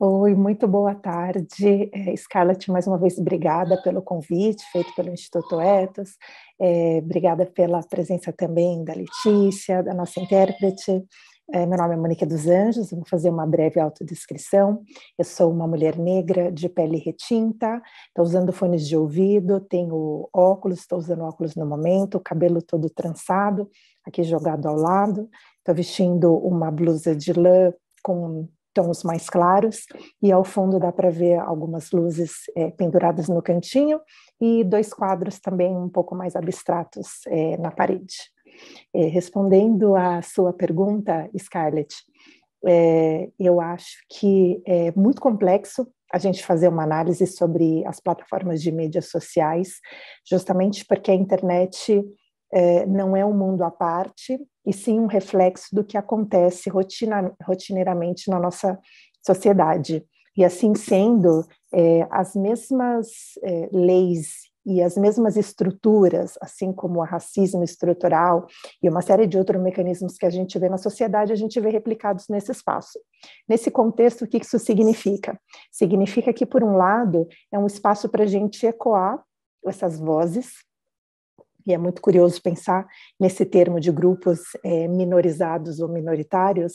Oi, muito boa tarde. É, Scarlett, mais uma vez, obrigada pelo convite feito pelo Instituto Etos. É, obrigada pela presença também da Letícia, da nossa intérprete. É, meu nome é Mônica dos Anjos, vou fazer uma breve autodescrição. Eu sou uma mulher negra de pele retinta, estou usando fones de ouvido, tenho óculos, estou usando óculos no momento, cabelo todo trançado, aqui jogado ao lado. Estou vestindo uma blusa de lã com tons mais claros, e ao fundo dá para ver algumas luzes é, penduradas no cantinho e dois quadros também um pouco mais abstratos é, na parede. É, respondendo à sua pergunta, Scarlett, eu acho que é muito complexo a gente fazer uma análise sobre as plataformas de mídias sociais, justamente porque a internet é, não é um mundo à parte, e sim um reflexo do que acontece rotina, rotineiramente na nossa sociedade. E assim sendo, é, as mesmas é, leis e as mesmas estruturas, assim como o racismo estrutural e uma série de outros mecanismos que a gente vê na sociedade, a gente vê replicados nesse espaço. Nesse contexto, o que isso significa? Significa que, por um lado, é um espaço para a gente ecoar essas vozes e é muito curioso pensar nesse termo de grupos é, minorizados ou minoritários,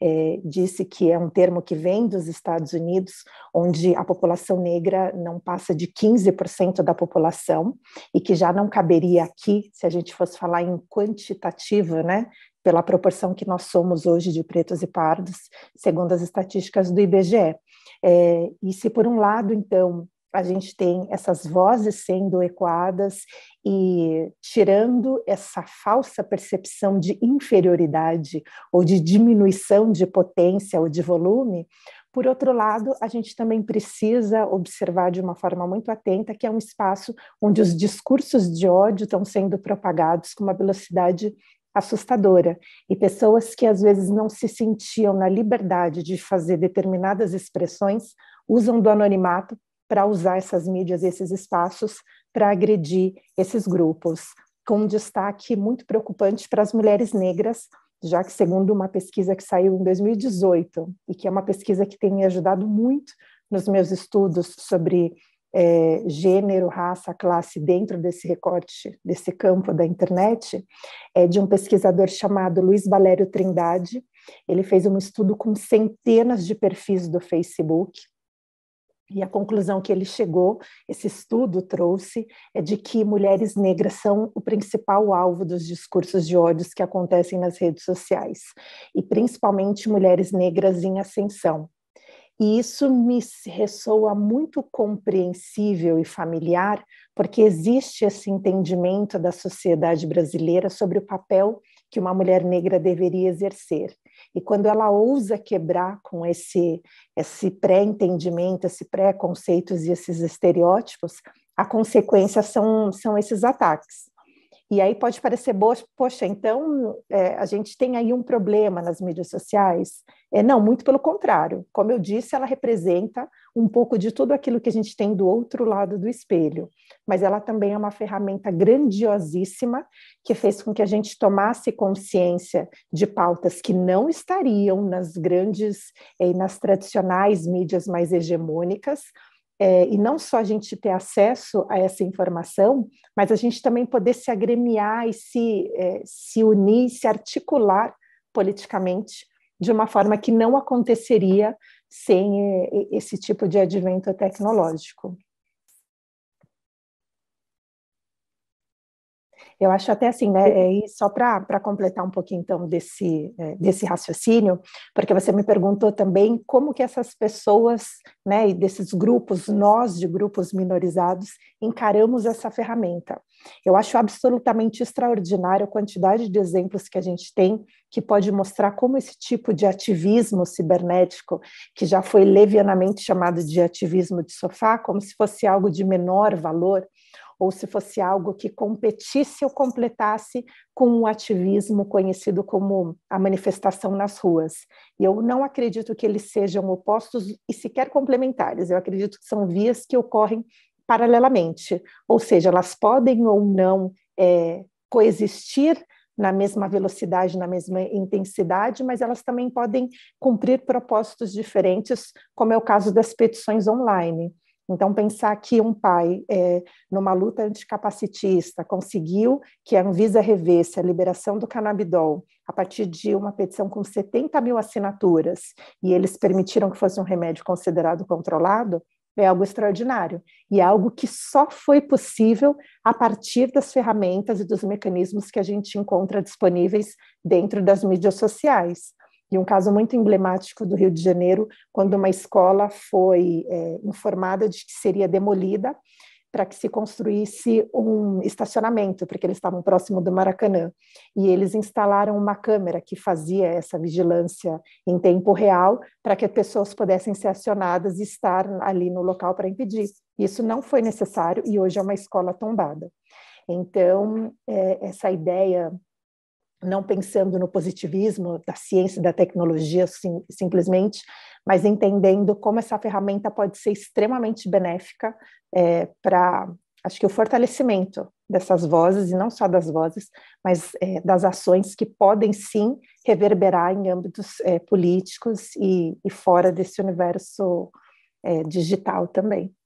é, disse que é um termo que vem dos Estados Unidos, onde a população negra não passa de 15% da população, e que já não caberia aqui, se a gente fosse falar em quantitativa, né, pela proporção que nós somos hoje de pretos e pardos, segundo as estatísticas do IBGE. É, eh, e se, por um lado, então, a gente tem essas vozes sendo ecoadas e tirando essa falsa percepção de inferioridade ou de diminuição de potência ou de volume. Por outro lado, a gente também precisa observar de uma forma muito atenta que é um espaço onde os discursos de ódio estão sendo propagados com uma velocidade assustadora. E pessoas que às vezes não se sentiam na liberdade de fazer determinadas expressões usam do anonimato para usar essas mídias e esses espaços para agredir esses grupos, com um destaque muito preocupante para as mulheres negras, já que, segundo uma pesquisa que saiu em 2018, e que é uma pesquisa que tem me ajudado muito nos meus estudos sobre é, gênero, raça, classe dentro desse recorte, desse campo da internet, é de um pesquisador chamado Luiz Valério Trindade. Ele fez um estudo com centenas de perfis do Facebook e a conclusão que ele chegou, esse estudo trouxe, é de que mulheres negras são o principal alvo dos discursos de ódios que acontecem nas redes sociais, e principalmente mulheres negras em ascensão. E isso me ressoa muito compreensível e familiar, porque existe esse entendimento da sociedade brasileira sobre o papel que uma mulher negra deveria exercer. E quando ela ousa quebrar com esse, esse pré-entendimento, esse pré-conceitos e esses estereótipos, a consequência são, são esses ataques. E aí pode parecer, poxa, então é, a gente tem aí um problema nas mídias sociais. É, não, muito pelo contrário. Como eu disse, ela representa um pouco de tudo aquilo que a gente tem do outro lado do espelho. Mas ela também é uma ferramenta grandiosíssima que fez com que a gente tomasse consciência de pautas que não estariam nas grandes, e eh, nas tradicionais mídias mais hegemônicas, é, e não só a gente ter acesso a essa informação, mas a gente também poder se agremiar e se, é, se unir, se articular politicamente de uma forma que não aconteceria sem é, esse tipo de advento tecnológico. Eu acho até assim, né? É, e só para completar um pouquinho então desse, é, desse raciocínio, porque você me perguntou também como que essas pessoas, né, e desses grupos, nós de grupos minorizados, encaramos essa ferramenta. Eu acho absolutamente extraordinário a quantidade de exemplos que a gente tem que pode mostrar como esse tipo de ativismo cibernético, que já foi levianamente chamado de ativismo de sofá, como se fosse algo de menor valor, ou se fosse algo que competisse ou completasse com o ativismo conhecido como a manifestação nas ruas. E eu não acredito que eles sejam opostos e sequer complementares, eu acredito que são vias que ocorrem paralelamente, ou seja, elas podem ou não é, coexistir na mesma velocidade, na mesma intensidade, mas elas também podem cumprir propósitos diferentes, como é o caso das petições online. Então, pensar que um pai, é, numa luta anticapacitista, conseguiu que a Anvisa revesse a liberação do canabidol a partir de uma petição com 70 mil assinaturas e eles permitiram que fosse um remédio considerado controlado, é algo extraordinário e é algo que só foi possível a partir das ferramentas e dos mecanismos que a gente encontra disponíveis dentro das mídias sociais e um caso muito emblemático do Rio de Janeiro, quando uma escola foi é, informada de que seria demolida para que se construísse um estacionamento, porque eles estavam próximo do Maracanã. E eles instalaram uma câmera que fazia essa vigilância em tempo real, para que as pessoas pudessem ser acionadas e estar ali no local para impedir. Isso não foi necessário e hoje é uma escola tombada. Então, é, essa ideia não pensando no positivismo da ciência, da tecnologia sim, simplesmente, mas entendendo como essa ferramenta pode ser extremamente benéfica é, para, acho que o fortalecimento dessas vozes, e não só das vozes, mas é, das ações que podem sim reverberar em âmbitos é, políticos e, e, fora desse universo é, digital também.